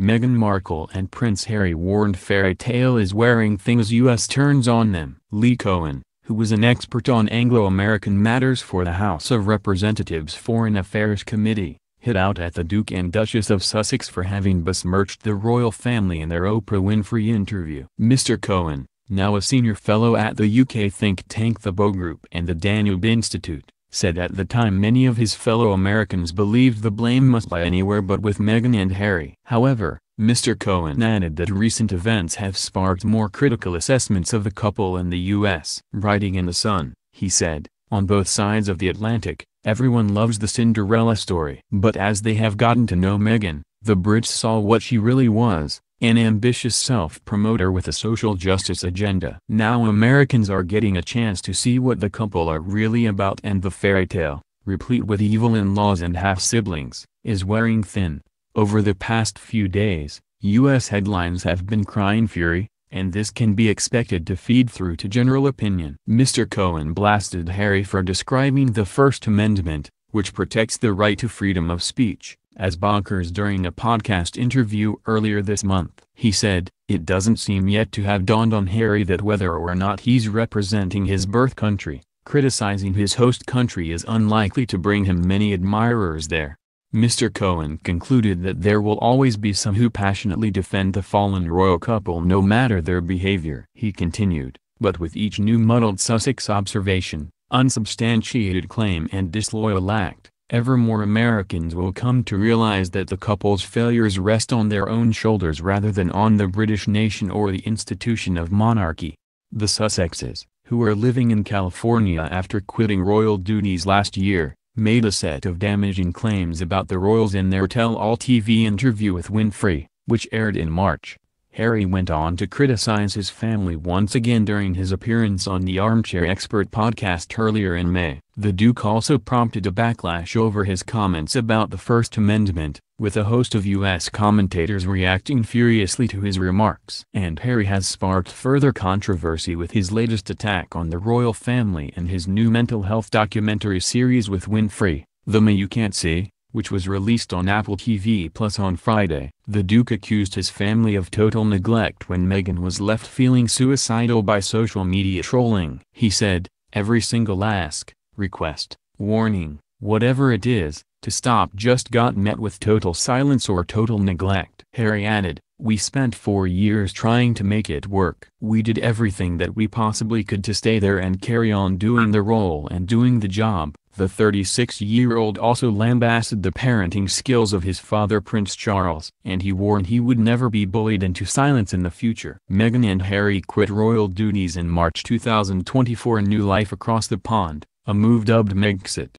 Meghan Markle and Prince Harry warned fairy tale is wearing things US turns on them. Lee Cohen, who was an expert on Anglo-American matters for the House of Representatives Foreign Affairs Committee, hit out at the Duke and Duchess of Sussex for having besmirched the royal family in their Oprah Winfrey interview. Mr. Cohen, now a senior fellow at the UK think tank The Bow Group and the Danube Institute, said at the time many of his fellow Americans believed the blame must lie anywhere but with Meghan and Harry. However, Mr. Cohen added that recent events have sparked more critical assessments of the couple in the U.S. Writing in The Sun, he said, on both sides of the Atlantic, everyone loves the Cinderella story. But as they have gotten to know Meghan, the Brits saw what she really was, an ambitious self-promoter with a social justice agenda. Now Americans are getting a chance to see what the couple are really about and the fairy tale, replete with evil in-laws and half-siblings, is wearing thin. Over the past few days, U.S. headlines have been crying fury, and this can be expected to feed through to general opinion. Mr. Cohen blasted Harry for describing the First Amendment, which protects the right to freedom of speech as bonkers during a podcast interview earlier this month. He said, It doesn't seem yet to have dawned on Harry that whether or not he's representing his birth country, criticizing his host country is unlikely to bring him many admirers there. Mr. Cohen concluded that there will always be some who passionately defend the fallen royal couple no matter their behavior. He continued, but with each new muddled Sussex observation, unsubstantiated claim and disloyal act, ever more Americans will come to realize that the couple's failures rest on their own shoulders rather than on the British nation or the institution of monarchy. The Sussexes, who are living in California after quitting royal duties last year, made a set of damaging claims about the royals in their tell-all TV interview with Winfrey, which aired in March. Harry went on to criticize his family once again during his appearance on the Armchair Expert podcast earlier in May. The Duke also prompted a backlash over his comments about the First Amendment, with a host of U.S. commentators reacting furiously to his remarks. And Harry has sparked further controversy with his latest attack on the royal family and his new mental health documentary series with Winfrey, The Me You Can't See, which was released on Apple TV Plus on Friday. The Duke accused his family of total neglect when Meghan was left feeling suicidal by social media trolling. He said, Every single ask, request, warning, whatever it is, to stop just got met with total silence or total neglect. Harry added, we spent four years trying to make it work. We did everything that we possibly could to stay there and carry on doing the role and doing the job. The 36-year-old also lambasted the parenting skills of his father Prince Charles, and he warned he would never be bullied into silence in the future. Meghan and Harry quit royal duties in March 2024 New life across the pond. A move dubbed makes it.